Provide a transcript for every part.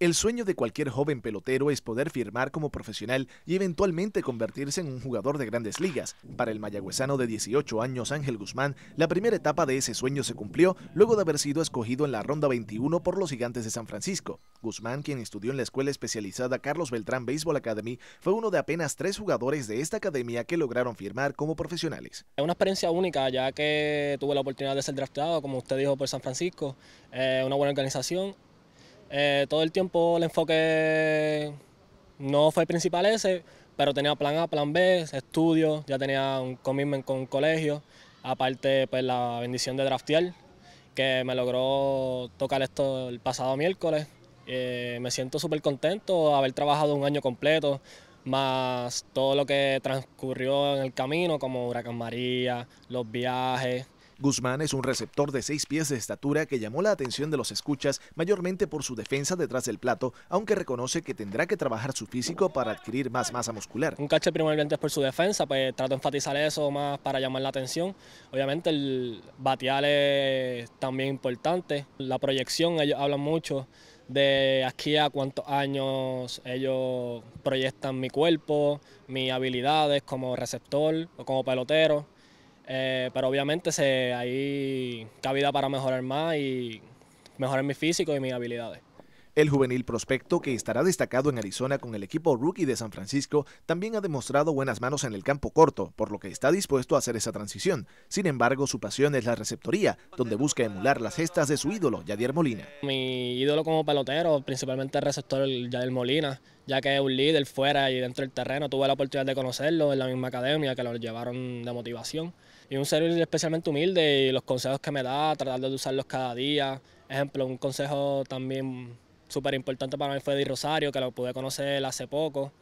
El sueño de cualquier joven pelotero es poder firmar como profesional y eventualmente convertirse en un jugador de grandes ligas. Para el mayagüezano de 18 años Ángel Guzmán, la primera etapa de ese sueño se cumplió luego de haber sido escogido en la ronda 21 por los Gigantes de San Francisco. Guzmán, quien estudió en la escuela especializada Carlos Beltrán Baseball Academy, fue uno de apenas tres jugadores de esta academia que lograron firmar como profesionales. Es una experiencia única ya que tuve la oportunidad de ser draftado, como usted dijo, por San Francisco, eh, una buena organización eh, todo el tiempo el enfoque no fue principal ese, pero tenía plan A, plan B, estudios, ya tenía un commitment con colegio, aparte pues la bendición de draftear, que me logró tocar esto el pasado miércoles. Eh, me siento súper contento de haber trabajado un año completo, más todo lo que transcurrió en el camino, como Huracán María, los viajes, Guzmán es un receptor de 6 pies de estatura que llamó la atención de los escuchas mayormente por su defensa detrás del plato, aunque reconoce que tendrá que trabajar su físico para adquirir más masa muscular. Un caché primeramente es por su defensa, pues trato de enfatizar eso más para llamar la atención. Obviamente el batear es también importante, la proyección, ellos hablan mucho de aquí a cuántos años ellos proyectan mi cuerpo, mis habilidades como receptor o como pelotero. Eh, pero obviamente se, hay cabida para mejorar más y mejorar mi físico y mis habilidades. El juvenil prospecto, que estará destacado en Arizona con el equipo rookie de San Francisco, también ha demostrado buenas manos en el campo corto, por lo que está dispuesto a hacer esa transición. Sin embargo, su pasión es la receptoría, donde busca emular las gestas de su ídolo, Yadier Molina. Mi ídolo como pelotero, principalmente el receptor Yadier Molina, ya que es un líder fuera y dentro del terreno. Tuve la oportunidad de conocerlo en la misma academia que lo llevaron de motivación. Y un ser especialmente humilde y los consejos que me da, tratar de usarlos cada día. Ejemplo, un consejo también súper importante para mí fue Di Rosario, que lo pude conocer hace poco,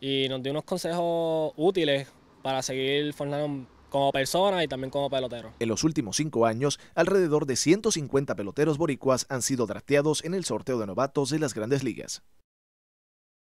y nos dio unos consejos útiles para seguir formando como persona y también como pelotero. En los últimos cinco años, alrededor de 150 peloteros boricuas han sido drafteados en el sorteo de novatos de las grandes ligas.